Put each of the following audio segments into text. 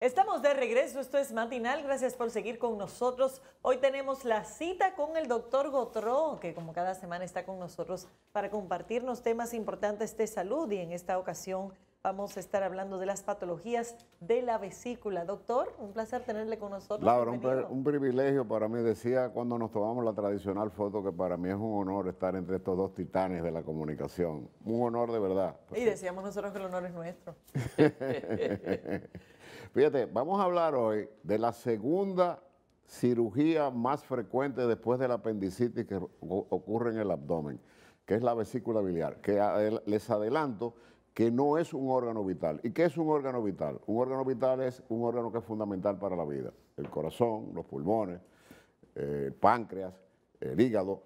Estamos de regreso, esto es Matinal, gracias por seguir con nosotros. Hoy tenemos la cita con el doctor Gotró, que como cada semana está con nosotros para compartirnos temas importantes de salud y en esta ocasión vamos a estar hablando de las patologías de la vesícula. Doctor, un placer tenerle con nosotros. Laura, un, un, privilegio para mí. Decía cuando nos tomamos la tradicional foto que para mí es un honor estar entre estos dos titanes de la comunicación. Un honor de verdad. Y decíamos nosotros que el honor es nuestro. Fíjate, vamos a hablar hoy de la segunda cirugía más frecuente después de la apendicitis que ocurre en el abdomen, que es la vesícula biliar, que les adelanto que no es un órgano vital. ¿Y qué es un órgano vital? Un órgano vital es un órgano que es fundamental para la vida. El corazón, los pulmones, eh, el páncreas, el hígado.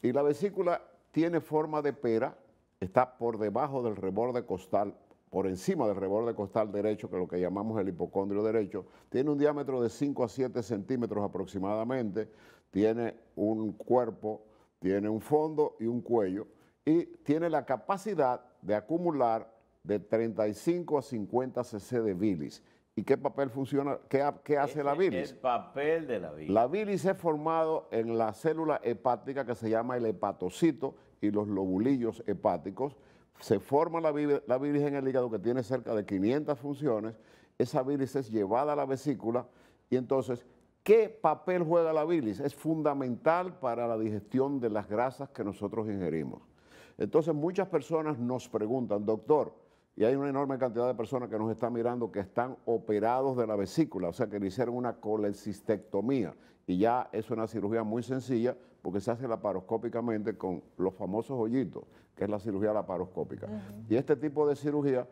Y la vesícula tiene forma de pera, está por debajo del reborde costal por encima del reborde costal derecho, que es lo que llamamos el hipocondrio derecho, tiene un diámetro de 5 a 7 centímetros aproximadamente, tiene un cuerpo, tiene un fondo y un cuello, y tiene la capacidad de acumular de 35 a 50 cc de bilis. ¿Y qué papel funciona? ¿Qué, hace la bilis? El papel de la bilis. La bilis es formado en la célula hepática que se llama el hepatocito y los lobulillos hepáticos se forma la, la bilis en el hígado que tiene cerca de 500 funciones, esa bilis es llevada a la vesícula y entonces, ¿qué papel juega la bilis? Es fundamental para la digestión de las grasas que nosotros ingerimos. Entonces muchas personas nos preguntan, doctor, y hay una enorme cantidad de personas que nos están mirando que están operados de la vesícula, o sea, que le hicieron una colecistectomía. Y ya es una cirugía muy sencilla porque se hace laparoscópicamente con los famosos hoyitos, que es la cirugía laparoscópica. Y este tipo de cirugía.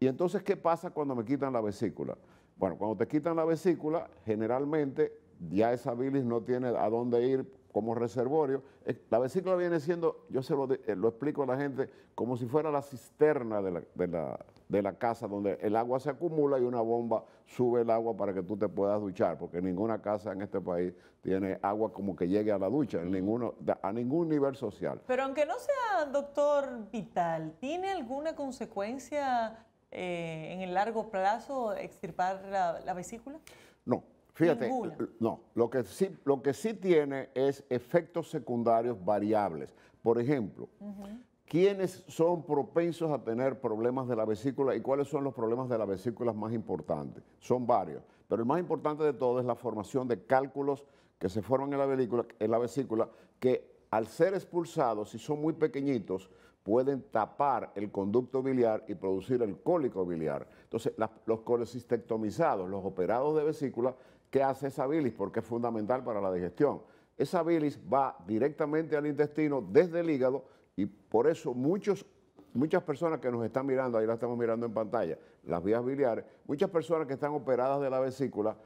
¿Y entonces qué pasa cuando me quitan la vesícula? Bueno, cuando te quitan la vesícula, generalmente ya esa bilis no tiene a dónde ir como reservorio. Eh, la vesícula viene siendo, yo se eh, lo, explico a la gente, como si fuera la cisterna de la, casa donde el agua se acumula y una bomba sube el agua para que tú te puedas duchar, porque ninguna casa en este país tiene agua como que llegue a la ducha, en ninguno, a ningún nivel social. Pero aunque no sea, doctor Vital, ¿tiene alguna consecuencia eh, en el largo plazo extirpar la vesícula? Fíjate, no, lo que, sí, lo que sí tiene es efectos secundarios variables. Por ejemplo, ¿quiénes son propensos a tener problemas de la vesícula y cuáles son los problemas de la vesícula más importantes? Son varios, pero el más importante de todo es la formación de cálculos que se forman en la vesícula, en la vesícula que al ser expulsados, si son muy pequeñitos, pueden tapar el conducto biliar y producir el cólico biliar. Entonces, los colecistectomizados, los operados de vesícula, ¿Qué hace esa bilis? Porque es fundamental para la digestión. Esa bilis va directamente al intestino desde el hígado y por eso muchos, muchas personas que nos están mirando, ahí la estamos mirando en pantalla, las vías biliares, muchas personas que están operadas de la vesícula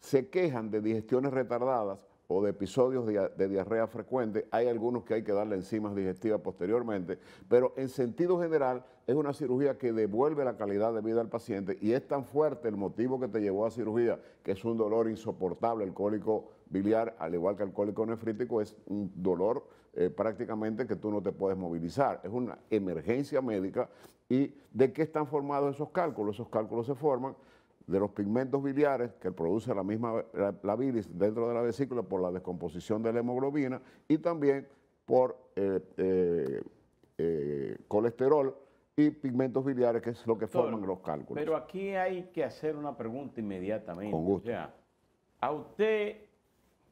se quejan de digestiones retardadas o de episodios de, diarrea frecuente, hay algunos que hay que darle enzimas digestivas posteriormente, pero en sentido general es una cirugía que devuelve la calidad de vida al paciente y es tan fuerte el motivo que te llevó a cirugía, que es un dolor insoportable, el cólico biliar, al igual que el cólico nefrítico, es un dolor eh, prácticamente que tú no te puedes movilizar, es una emergencia médica y de qué están formados esos cálculos, esos cálculos se forman de los pigmentos biliares que produce la misma la, bilis dentro de la vesícula por la descomposición de la hemoglobina y también por eh, eh, eh, colesterol y pigmentos biliares, que es lo que forman los cálculos. Pero aquí hay que hacer una pregunta inmediatamente. Con gusto. O sea, a usted,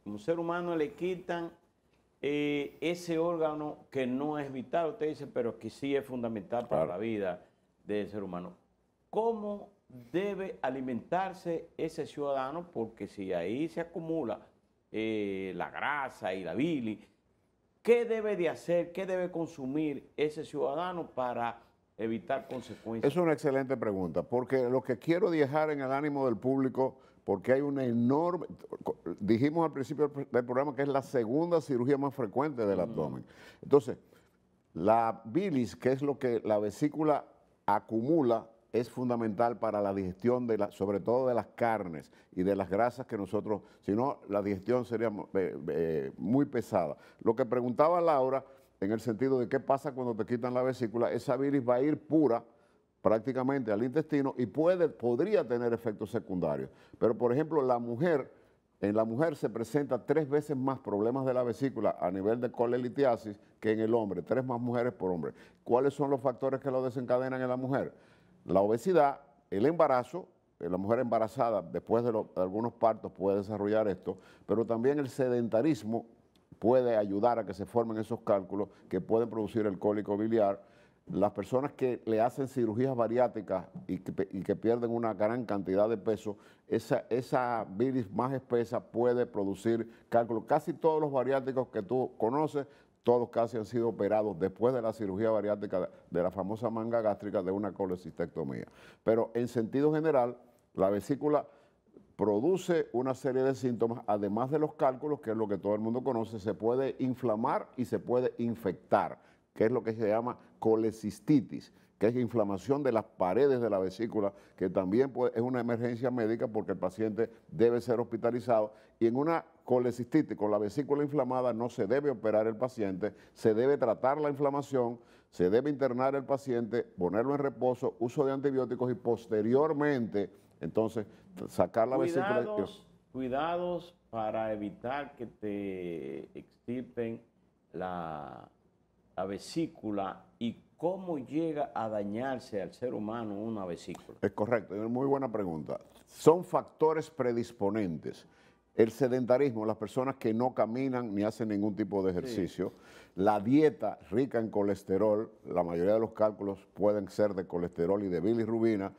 un ser humano, le quitan ese órgano que no es vital, usted dice, pero que sí es fundamental para la vida del ser humano. ¿Cómo debe alimentarse ese ciudadano porque si ahí se acumula eh, la grasa y la bilis, ¿qué debe de hacer, qué debe consumir ese ciudadano para evitar consecuencias? Es una excelente pregunta, porque lo que quiero dejar en el ánimo del público, porque hay una enorme, dijimos al principio del programa que es la segunda cirugía más frecuente del abdomen. Entonces, la bilis, que es lo que la vesícula acumula, es fundamental para la digestión, de la, sobre todo de las carnes y de las grasas que nosotros, si no, la digestión sería eh, eh, muy pesada. Lo que preguntaba Laura, en el sentido de qué pasa cuando te quitan la vesícula, esa bilis va a ir pura prácticamente al intestino y puede, podría tener efectos secundarios. Pero, por ejemplo, la mujer, en la mujer se presenta tres veces más problemas de la vesícula a nivel de colelitiasis que en el hombre, tres más mujeres por hombre. ¿Cuáles son los factores que lo desencadenan en la mujer? La obesidad, el embarazo, eh, la mujer embarazada después de, algunos partos puede desarrollar esto, pero también el sedentarismo puede ayudar a que se formen esos cálculos que pueden producir el cólico biliar. Las personas que le hacen cirugías bariátricas y que, pierden una gran cantidad de peso, esa, esa más espesa puede producir cálculos. Casi todos los bariátricos que tú conoces todos casi han sido operados después de la cirugía bariátrica de la famosa manga gástrica de una colecistectomía. Pero en sentido general, la vesícula produce una serie de síntomas, además de los cálculos, que es lo que todo el mundo conoce, se puede inflamar y se puede infectar, que es lo que se llama colecistitis, que es inflamación de las paredes de la vesícula, que también es una emergencia médica porque el paciente debe ser hospitalizado. Y en una colecistitis, con la vesícula inflamada, no se debe operar el paciente, se debe tratar la inflamación, se debe internar el paciente, ponerlo en reposo, uso de antibióticos y posteriormente, entonces, sacar la vesícula. Cuidados para evitar que te extirpen la, la vesícula y cómo llega a dañarse al ser humano una vesícula. Es correcto, es muy buena pregunta. Son factores predisponentes el sedentarismo, las personas que no caminan ni hacen ningún tipo de ejercicio, la dieta rica en colesterol, la mayoría de los cálculos pueden ser de colesterol y de bilirrubina,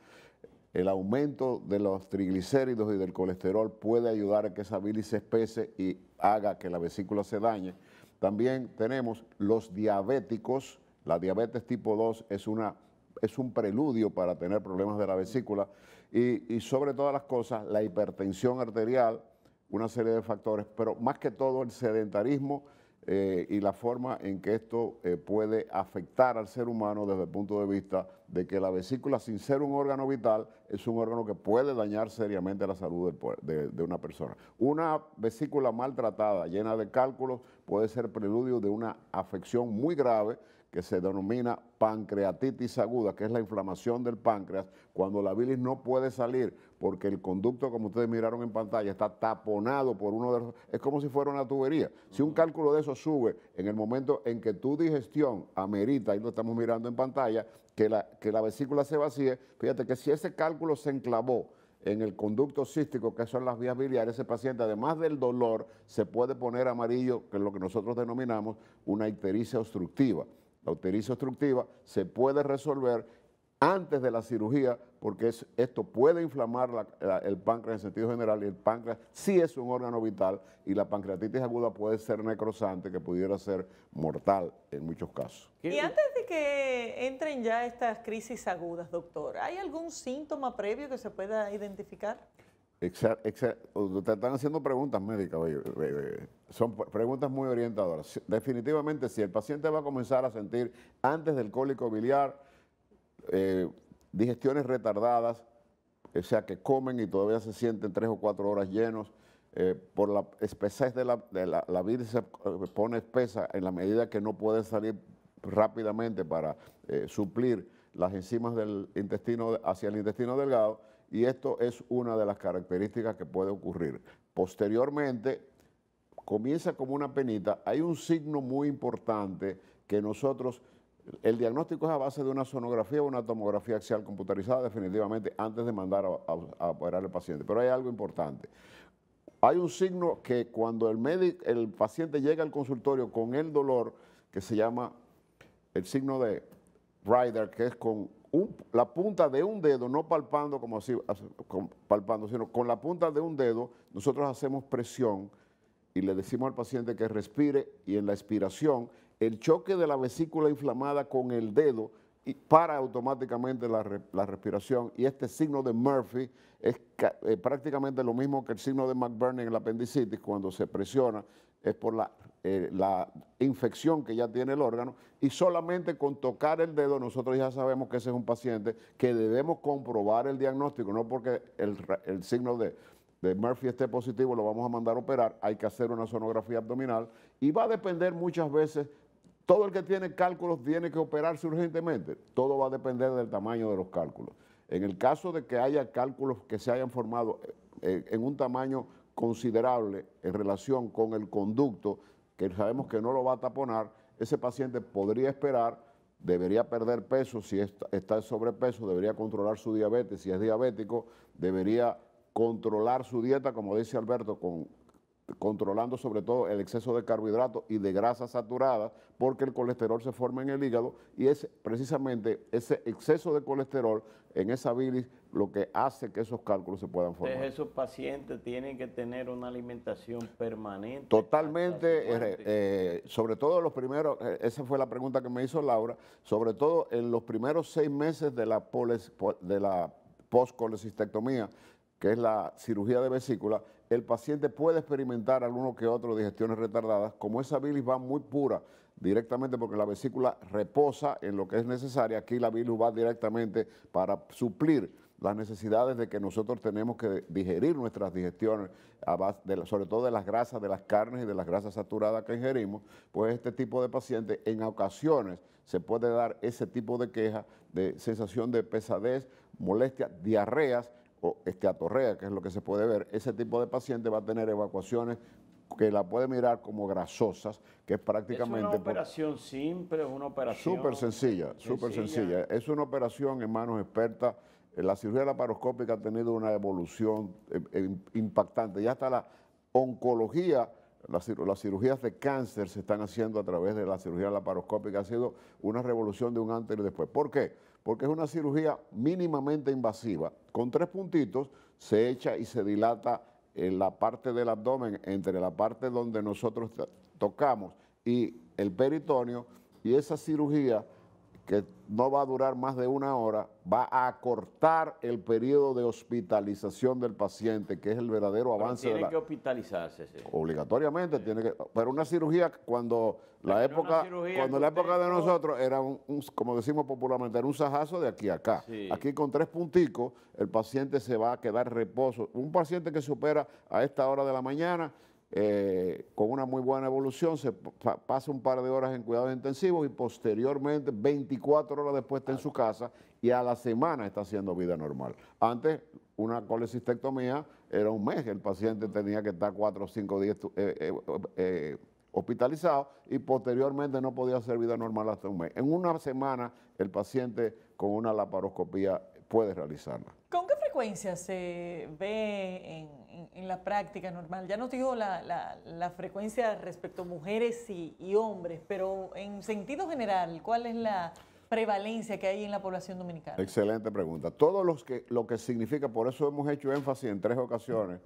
el aumento de los triglicéridos y del colesterol puede ayudar a que esa bilis se espese y haga que la vesícula se dañe. También tenemos los diabéticos, la diabetes tipo 2 es, una, es un preludio para tener problemas de la vesícula y sobre todas las cosas la hipertensión arterial, una serie de factores, pero más que todo el sedentarismo eh, y la forma en que esto eh, puede afectar al ser humano desde el punto de vista de que la vesícula, sin ser un órgano vital, es un órgano que puede dañar seriamente la salud de, de, una persona. Una vesícula maltratada, llena de cálculos, puede ser preludio de una afección muy grave que se denomina pancreatitis aguda, que es la inflamación del páncreas, cuando la bilis no puede salir porque el conducto, como ustedes miraron en pantalla, está taponado por uno de los... Es como si fuera una tubería. Si un cálculo de eso sube en el momento en que tu digestión amerita, ahí lo estamos mirando en pantalla, que la, que la vesícula se vacíe, fíjate que si ese cálculo se enclavó, en el conducto cístico, que son las vías biliares, ese paciente, además del dolor, se puede poner amarillo, que es lo que nosotros denominamos una ictericia obstructiva la utericia obstructiva, se puede resolver antes de la cirugía, porque esto puede inflamar el páncreas en sentido general, y el páncreas sí es un órgano vital, y la pancreatitis aguda puede ser necrosante, que pudiera ser mortal en muchos casos. Y antes de que entren ya estas crisis agudas, doctor, ¿hay algún síntoma previo que se pueda identificar? te están haciendo preguntas médicas, son preguntas muy orientadoras. Definitivamente, si el paciente va a comenzar a sentir antes del cólico biliar eh, digestiones retardadas, o sea, que comen y todavía se sienten tres o cuatro horas llenos, eh, por la espesez de la, de la, se eh, pone espesa en la medida que no puede salir rápidamente para suplir las enzimas del intestino hacia el intestino delgado y esto es una de las características que puede ocurrir. Posteriormente, comienza como una penita, hay un signo muy importante que nosotros, el diagnóstico es a base de una sonografía o una tomografía axial computarizada definitivamente antes de mandar a, operar al paciente, pero hay algo importante. Hay un signo que cuando el, el paciente llega al consultorio con el dolor, que se llama el signo de Ryder, que es con la punta de un dedo, no palpando como así, palpando, sino con la punta de un dedo, nosotros hacemos presión y le decimos al paciente que respire y en la expiración, el choque de la vesícula inflamada con el dedo para automáticamente la, respiración y este signo de Murphy es eh, prácticamente lo mismo que el signo de McBurney en la apendicitis cuando se presiona, es por la eh, la infección que ya tiene el órgano y solamente con tocar el dedo nosotros ya sabemos que ese es un paciente que debemos comprobar el diagnóstico, no porque el, signo de, Murphy esté positivo, lo vamos a mandar a operar, hay que hacer una sonografía abdominal y va a depender muchas veces, todo el que tiene cálculos tiene que operarse urgentemente, todo va a depender del tamaño de los cálculos. En el caso de que haya cálculos que se hayan formado eh, en un tamaño considerable en relación con el conducto, que sabemos que no lo va a taponar, ese paciente podría esperar, debería perder peso si está en sobrepeso, debería controlar su diabetes si es diabético, debería controlar su dieta, como dice Alberto, con controlando sobre todo el exceso de carbohidratos y de grasas saturadas, porque el colesterol se forma en el hígado y es precisamente ese exceso de colesterol en esa bilis lo que hace que esos cálculos se puedan formar. Entonces esos pacientes tienen que tener una alimentación permanente. Totalmente, eh, eh, sobre todo los primeros, eh, esa fue la pregunta que me hizo Laura, sobre todo en los primeros seis meses de la, polis, de la que es la cirugía de vesícula, el paciente puede experimentar algunos que otro digestiones retardadas, como esa bilis va muy pura directamente porque la vesícula reposa en lo que es necesario, aquí la bilis va directamente para suplir las necesidades de que nosotros tenemos que digerir nuestras digestiones, sobre todo de las grasas, de las carnes y de las grasas saturadas que ingerimos, pues este tipo de paciente, en ocasiones se puede dar ese tipo de queja de sensación de pesadez, molestias, diarreas, o esteatorrea, que es lo que se puede ver, ese tipo de paciente va a tener evacuaciones que la puede mirar como grasosas, que es prácticamente... Es una operación simple, es una operación... Súper sencilla, súper sencilla. Es una operación en manos expertas. Eh, la cirugía laparoscópica ha tenido una evolución eh, eh, impactante. Ya hasta la oncología las, cirugías de cáncer se están haciendo a través de la cirugía laparoscópica. Ha sido una revolución de un antes y después. ¿Por qué? Porque es una cirugía mínimamente invasiva. Con tres puntitos se echa y se dilata en la parte del abdomen, entre la parte donde nosotros tocamos y el peritoneo, y esa cirugía que no va a durar más de una hora, va a acortar el periodo de hospitalización del paciente, que es el verdadero avance. Tiene de la... que hospitalizarse. Sí. Obligatoriamente tiene que... Pero una cirugía cuando la época cuando la época de nosotros era, un, como decimos popularmente, era un sajazo de aquí a acá. Aquí con tres punticos el paciente se va a quedar reposo. Un paciente que supera a esta hora de la mañana eh, con una muy buena evolución, se pasa un par de horas en cuidados intensivos y posteriormente, 24 horas después, está en su casa y a la semana está haciendo vida normal. Antes, una colecistectomía era un mes, el paciente tenía que estar 4 o 5 días eh, eh, eh, hospitalizado y posteriormente no podía hacer vida normal hasta un mes. En una semana, el paciente con una laparoscopía puede realizarla. ¿Con qué frecuencia se ve en en, la práctica normal? Ya no dijo la, la, frecuencia respecto a mujeres y, hombres, pero en sentido general, ¿cuál es la prevalencia que hay en la población dominicana? Excelente pregunta. Todo los que, lo que significa, por eso hemos hecho énfasis en tres ocasiones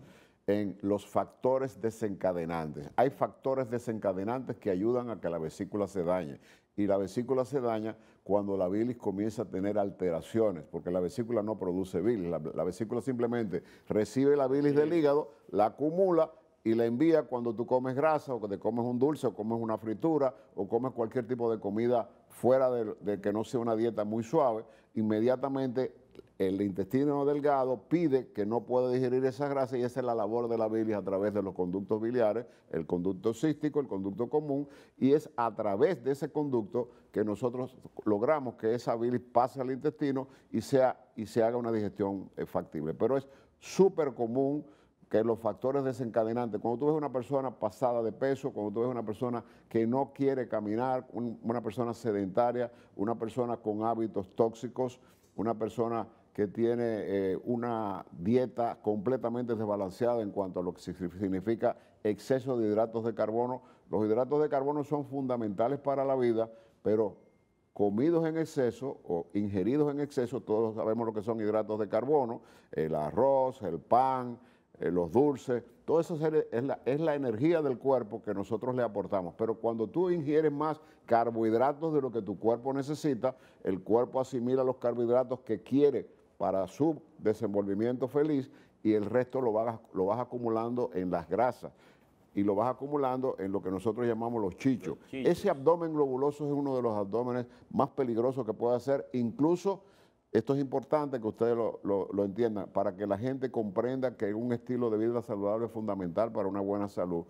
en los factores desencadenantes. Hay factores desencadenantes que ayudan a que la vesícula se dañe y la vesícula se daña cuando la bilis comienza a tener alteraciones, porque la vesícula no produce bilis, la, vesícula simplemente recibe la bilis del hígado, la acumula y la envía cuando tú comes grasa o que te comes un dulce o comes una fritura o comes cualquier tipo de comida fuera de, de que no sea una dieta muy suave, inmediatamente el intestino delgado pide que no pueda digerir esa grasa y esa es la labor de la bilis a través de los conductos biliares, el conducto cístico, el conducto común, y es a través de ese conducto que nosotros logramos que esa bilis pase al intestino y, sea, y se haga una digestión eh, factible. Pero es súper común que los factores desencadenantes, cuando tú ves una persona pasada de peso, cuando tú ves una persona que no quiere caminar, una persona sedentaria, una persona con hábitos tóxicos, una persona que tiene eh, una dieta completamente desbalanceada en cuanto a lo que significa exceso de hidratos de carbono. Los hidratos de carbono son fundamentales para la vida, pero comidos en exceso o ingeridos en exceso, todos sabemos lo que son hidratos de carbono, el arroz, el pan, eh, los dulces, todo eso es la, es la, energía del cuerpo que nosotros le aportamos. Pero cuando tú ingieres más carbohidratos de lo que tu cuerpo necesita, el cuerpo asimila los carbohidratos que quiere para su desenvolvimiento feliz y el resto lo vas, acumulando en las grasas y lo vas acumulando en lo que nosotros llamamos los chichos. Ese abdomen globuloso es uno de los abdómenes más peligrosos que puede hacer, incluso esto es importante que ustedes lo, entiendan para que la gente comprenda que un estilo de vida saludable es fundamental para una buena salud.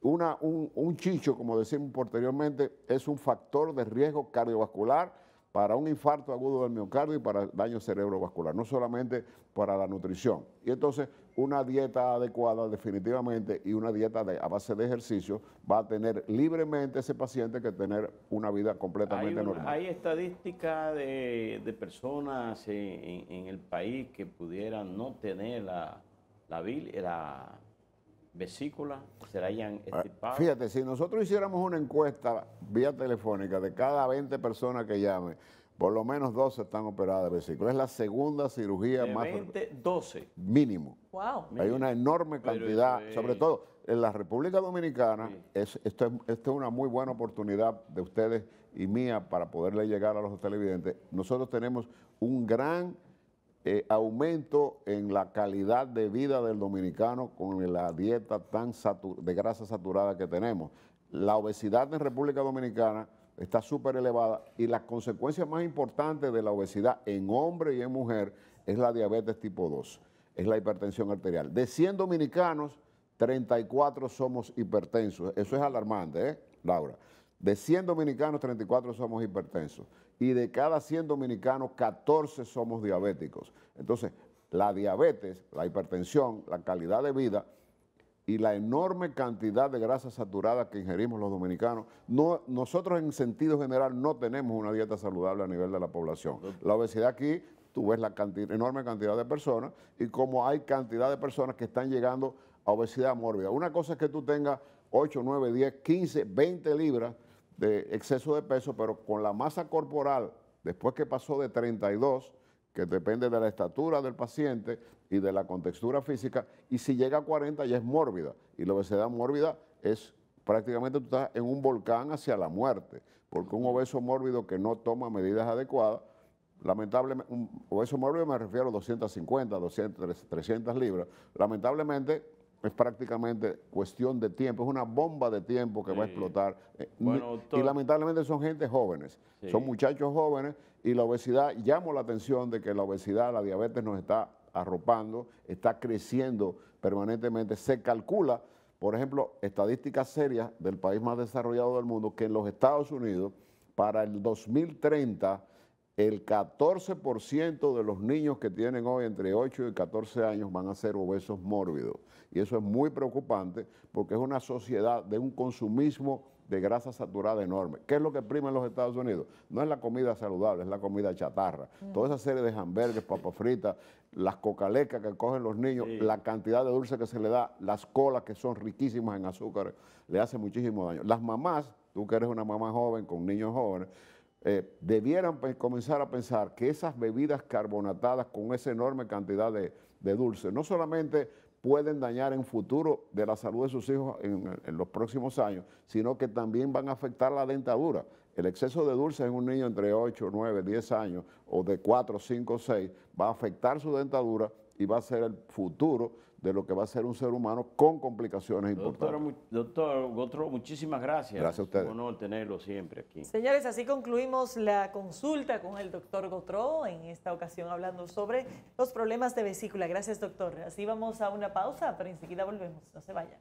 un, un chicho, como decimos posteriormente, es un factor de riesgo cardiovascular para un infarto agudo del miocardio y para daño cerebrovascular, no solamente para la nutrición. Y entonces una dieta adecuada definitivamente y una dieta a base de ejercicio, va a tener libremente ese paciente que tener una vida completamente normal. ¿Hay estadísticas de, personas en, el país que pudieran no tener la, la, vesícula? ¿Se la ah, Fíjate, si nosotros hiciéramos una encuesta vía telefónica de cada 20 personas que llame, por lo menos 12 están operadas de vesícula. Es la segunda cirugía de más... 20, 12. Mínimo. Hay una enorme cantidad, sobre todo en la República Dominicana, es, esto, es, una muy buena oportunidad de ustedes y mía para poderle llegar a los televidentes. Nosotros tenemos un gran eh, aumento en la calidad de vida del dominicano con la dieta tan de grasa saturada que tenemos. La obesidad en República Dominicana está súper elevada y la consecuencia más importante de la obesidad en hombre y en mujer es la diabetes tipo 2 es la hipertensión arterial. De 100 dominicanos, 34 somos hipertensos. Eso es alarmante, ¿eh, Laura? De 100 dominicanos, 34 somos hipertensos. Y de cada 100 dominicanos, 14 somos diabéticos. Entonces, la diabetes, la hipertensión, la calidad de vida y la enorme cantidad de grasa saturadas que ingerimos los dominicanos, nosotros en sentido general no tenemos una dieta saludable a nivel de la población. La obesidad aquí tú ves la enorme cantidad de personas y como hay cantidad de personas que están llegando a obesidad mórbida. Una cosa es que tú tengas 8, 9, 10, 15, 20 libras de exceso de peso, pero con la masa corporal, después que pasó de 32, que depende de la estatura del paciente y de la contextura física, y si llega a 40 ya es mórbida, y la obesidad mórbida es prácticamente tú estás en un volcán hacia la muerte, porque un obeso mórbido que no toma medidas adecuadas lamentablemente, obeso mórbido me refiero a 250, 200, 300 libras, lamentablemente es prácticamente cuestión de tiempo, es una bomba de tiempo que va a explotar. Eh, y lamentablemente son gente jóvenes, son muchachos jóvenes y la obesidad, llamo la atención de que la obesidad, la diabetes nos está arropando, está creciendo permanentemente. Se calcula, por ejemplo, estadísticas serias del país más desarrollado del mundo, que en los Estados Unidos para el 2030 el 14% de los niños que tienen hoy entre 8 y 14 años van a ser obesos mórbidos. Y eso es muy preocupante porque es una sociedad de un consumismo de grasa saturada enorme. ¿Qué es lo que prima en los Estados Unidos? No es la comida saludable, es la comida chatarra. Mm. Toda esa serie de hamburgues, papas fritas, las cocalecas que cogen los niños, la cantidad de dulce que se le da, las colas que son riquísimas en azúcar, le hace muchísimo daño. Las mamás, tú que eres una mamá joven con niños jóvenes, eh, debieran comenzar a pensar que esas bebidas carbonatadas con esa enorme cantidad de, dulce no solamente pueden dañar en futuro de la salud de sus hijos en, los próximos años, sino que también van a afectar la dentadura. El exceso de dulce en un niño entre 8, 9, 10 años o de 4, 5, 6 va a afectar su dentadura y va a ser el futuro de lo que va a ser un ser humano con complicaciones importantes. Doctor Gotro, muchísimas gracias. Gracias a ustedes. Es un honor tenerlo siempre aquí. Señores, así concluimos la consulta con el doctor Gotro, en esta ocasión hablando sobre los problemas de vesícula. Gracias, doctor. Así vamos a una pausa, pero enseguida volvemos. No se vayan.